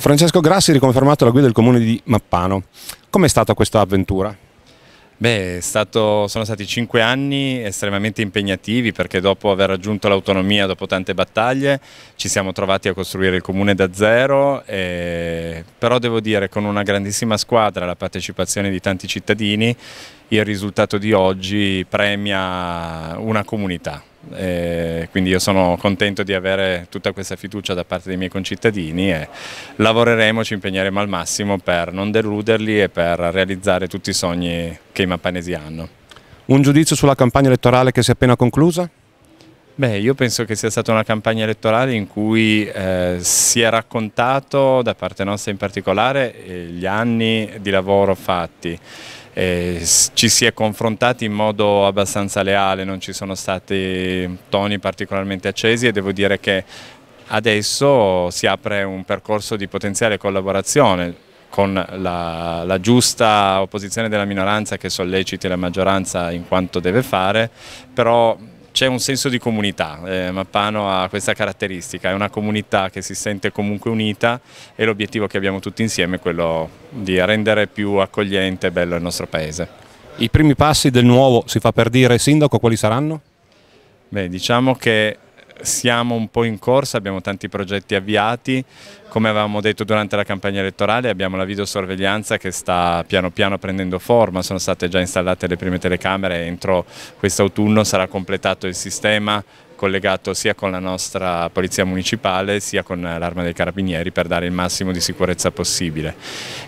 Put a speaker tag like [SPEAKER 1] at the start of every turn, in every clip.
[SPEAKER 1] Francesco Grassi riconfermato la guida del comune di Mappano. Com'è stata questa avventura? Beh, stato, sono stati cinque anni estremamente impegnativi perché dopo aver raggiunto l'autonomia, dopo tante battaglie, ci siamo trovati a costruire il comune da zero, e, però devo dire con una grandissima squadra, la partecipazione di tanti cittadini, il risultato di oggi premia una comunità. E quindi io sono contento di avere tutta questa fiducia da parte dei miei concittadini e lavoreremo, ci impegneremo al massimo per non deluderli e per realizzare tutti i sogni che i mappanesi hanno. Un giudizio sulla campagna elettorale che si è appena conclusa? Beh, io penso che sia stata una campagna elettorale in cui eh, si è raccontato, da parte nostra in particolare, eh, gli anni di lavoro fatti. Eh, ci si è confrontati in modo abbastanza leale, non ci sono stati toni particolarmente accesi e devo dire che Adesso si apre un percorso di potenziale collaborazione con la, la, giusta opposizione della minoranza che solleciti la maggioranza in quanto deve fare, però c'è un senso di comunità, eh, Mappano ha questa caratteristica, è una comunità che si sente comunque unita e l'obiettivo che abbiamo tutti insieme è quello di rendere più accogliente e bello il nostro paese. I primi passi del nuovo, si fa per dire, sindaco, quali saranno? Beh, diciamo che siamo un po' in corsa, abbiamo tanti progetti avviati, come avevamo detto durante la campagna elettorale abbiamo la videosorveglianza che sta piano piano prendendo forma, sono state già installate le prime telecamere, entro quest'autunno sarà completato il sistema collegato sia con la nostra polizia municipale sia con l'arma dei carabinieri per dare il massimo di sicurezza possibile.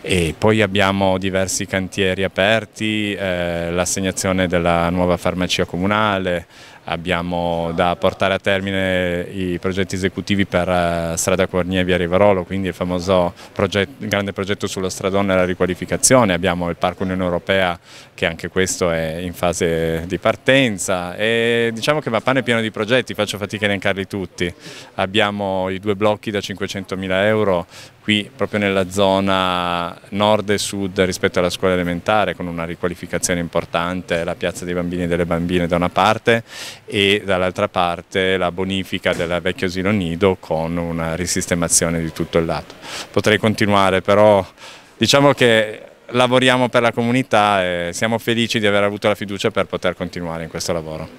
[SPEAKER 1] E poi abbiamo diversi cantieri aperti, eh, l'assegnazione della nuova farmacia comunale, abbiamo da portare a termine i progetti esecutivi per eh, strada Quarnia e via Rivarolo, quindi il famoso progetto, grande progetto sulla stradona e la riqualificazione, abbiamo il Parco Unione Europea che anche questo è in fase di partenza e diciamo che Mappano è pieno di progetti, faccio fatica a elencarli tutti, abbiamo i due blocchi da 500.000 euro qui proprio nella zona nord e sud rispetto alla scuola elementare con una riqualificazione importante, la piazza dei bambini e delle bambine da una parte e dall'altra parte la bonifica del vecchio asilo nido con una risistemazione di tutto il lato. Potrei continuare però diciamo che lavoriamo per la comunità e siamo felici di aver avuto la fiducia per poter continuare in questo lavoro.